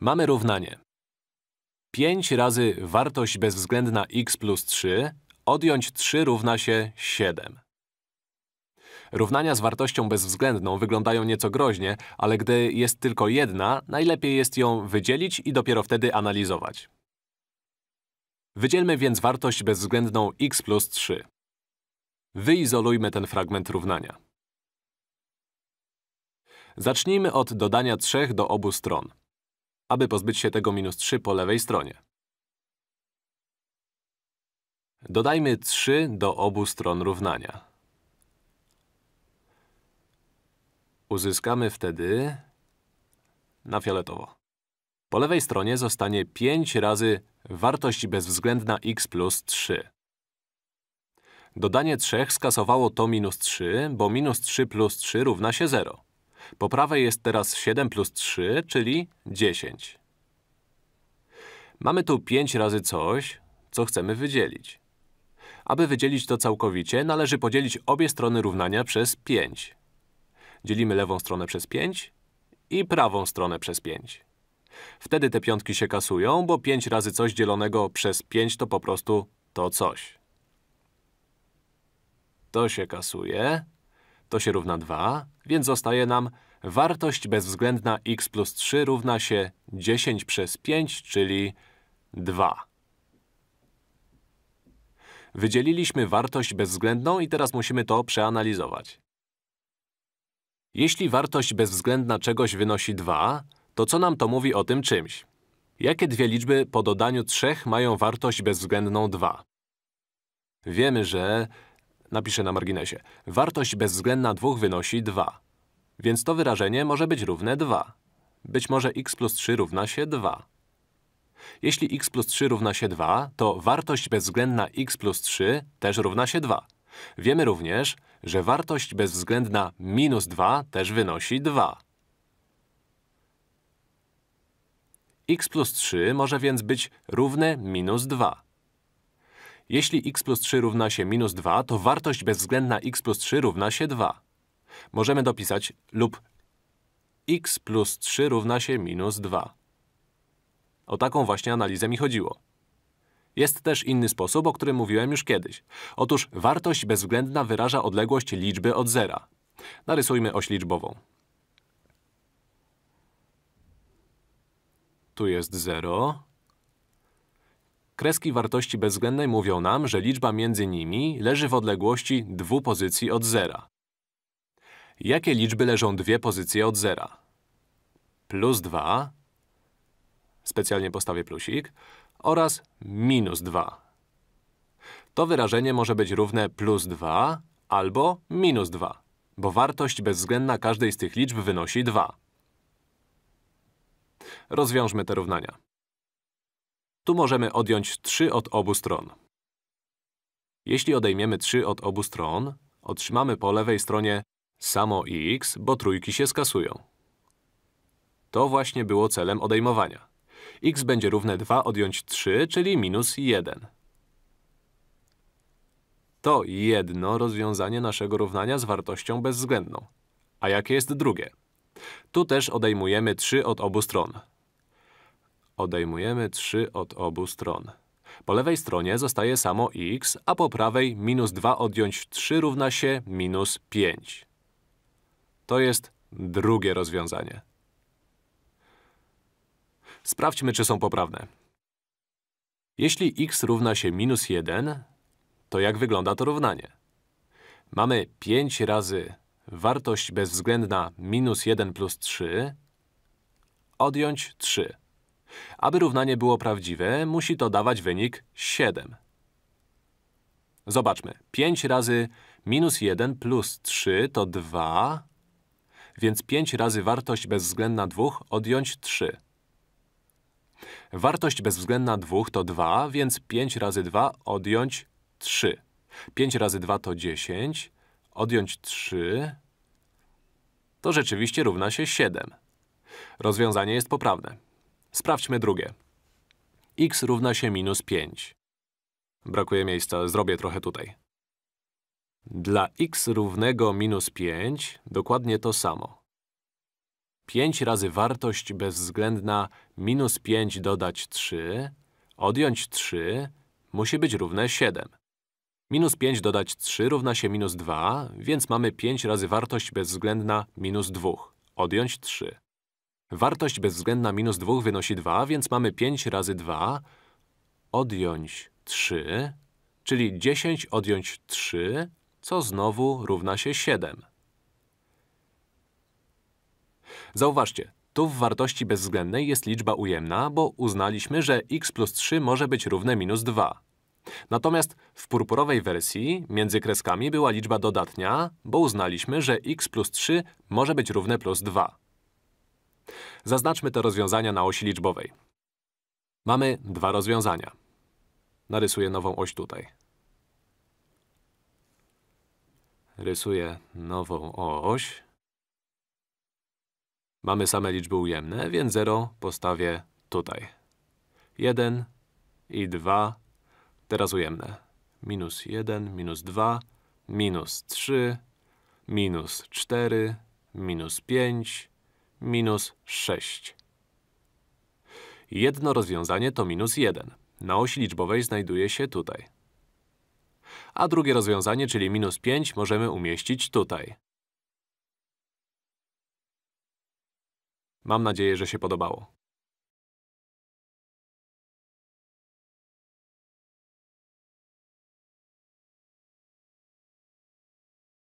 Mamy równanie. 5 razy wartość bezwzględna x plus 3 odjąć 3 równa się 7. Równania z wartością bezwzględną wyglądają nieco groźnie, ale gdy jest tylko jedna, najlepiej jest ją wydzielić i dopiero wtedy analizować. Wydzielmy więc wartość bezwzględną x plus 3. Wyizolujmy ten fragment równania. Zacznijmy od dodania 3 do obu stron aby pozbyć się tego minus 3 po lewej stronie. Dodajmy 3 do obu stron równania. Uzyskamy wtedy… na fioletowo. Po lewej stronie zostanie 5 razy wartość bezwzględna x plus 3. Dodanie 3 skasowało to minus 3, bo minus 3 plus 3 równa się 0. Po prawej jest teraz 7 plus 3, czyli 10. Mamy tu 5 razy coś, co chcemy wydzielić. Aby wydzielić to całkowicie, należy podzielić obie strony równania przez 5. Dzielimy lewą stronę przez 5 i prawą stronę przez 5. Wtedy te piątki się kasują, bo 5 razy coś dzielonego przez 5 to po prostu to coś. To się kasuje to się równa 2, więc zostaje nam wartość bezwzględna x plus 3 równa się 10 przez 5, czyli 2. Wydzieliliśmy wartość bezwzględną i teraz musimy to przeanalizować. Jeśli wartość bezwzględna czegoś wynosi 2, to co nam to mówi o tym czymś? Jakie dwie liczby po dodaniu 3 mają wartość bezwzględną 2? Wiemy, że Napiszę na marginesie. Wartość bezwzględna 2 wynosi 2. Więc to wyrażenie może być równe 2. Być może x plus 3 równa się 2. Jeśli x plus 3 równa się 2, to wartość bezwzględna x plus 3 też równa się 2. Wiemy również, że wartość bezwzględna minus 2 też wynosi 2. x plus 3 może więc być równe minus 2. Jeśli x plus 3 równa się minus 2, to wartość bezwzględna x plus 3 równa się 2. Możemy dopisać lub x plus 3 równa się minus 2. O taką właśnie analizę mi chodziło. Jest też inny sposób, o którym mówiłem już kiedyś. Otóż wartość bezwzględna wyraża odległość liczby od zera. Narysujmy oś liczbową. Tu jest 0, Kreski wartości bezwzględnej mówią nam, że liczba między nimi leży w odległości dwóch pozycji od zera. Jakie liczby leżą dwie pozycje od zera? Plus 2, specjalnie postawię plusik, oraz minus 2. To wyrażenie może być równe plus 2 albo minus 2, bo wartość bezwzględna każdej z tych liczb wynosi 2. Rozwiążmy te równania. Tu możemy odjąć 3 od obu stron. Jeśli odejmiemy 3 od obu stron, otrzymamy po lewej stronie samo x, bo trójki się skasują. To właśnie było celem odejmowania. x będzie równe 2 odjąć 3, czyli minus 1. To jedno rozwiązanie naszego równania z wartością bezwzględną. A jakie jest drugie? Tu też odejmujemy 3 od obu stron. Odejmujemy 3 od obu stron. Po lewej stronie zostaje samo x, a po prawej minus 2 odjąć 3 równa się minus 5. To jest drugie rozwiązanie. Sprawdźmy, czy są poprawne. Jeśli x równa się minus 1, to jak wygląda to równanie? Mamy 5 razy wartość bezwzględna minus 1 plus 3, odjąć 3. Aby równanie było prawdziwe, musi to dawać wynik 7. Zobaczmy. 5 razy minus 1 plus 3 to 2, więc 5 razy wartość bezwzględna 2 odjąć 3. Wartość bezwzględna 2 to 2, więc 5 razy 2 odjąć 3. 5 razy 2 to 10, odjąć 3 to rzeczywiście równa się 7. Rozwiązanie jest poprawne. Sprawdźmy drugie. x równa się minus 5. Brakuje miejsca, zrobię trochę tutaj. Dla x równego minus 5 dokładnie to samo. 5 razy wartość bezwzględna minus 5 dodać 3, odjąć 3 musi być równe 7. Minus 5 dodać 3 równa się minus 2, więc mamy 5 razy wartość bezwzględna minus 2, odjąć 3. Wartość bezwzględna minus 2 wynosi 2, więc mamy 5 razy 2 odjąć 3, czyli 10 odjąć 3, co znowu równa się 7. Zauważcie, tu w wartości bezwzględnej jest liczba ujemna, bo uznaliśmy, że x plus 3 może być równe minus 2. Natomiast w purpurowej wersji między kreskami była liczba dodatnia, bo uznaliśmy, że x plus 3 może być równe plus 2. Zaznaczmy te rozwiązania na osi liczbowej. Mamy dwa rozwiązania. Narysuję nową oś tutaj. Rysuję nową oś. Mamy same liczby ujemne, więc 0 postawię tutaj. 1 i 2. Teraz ujemne. Minus 1, minus 2, minus 3, minus 4, minus 5, minus 6. Jedno rozwiązanie to minus 1. Na osi liczbowej znajduje się tutaj. A drugie rozwiązanie, czyli minus 5, możemy umieścić tutaj. Mam nadzieję, że się podobało.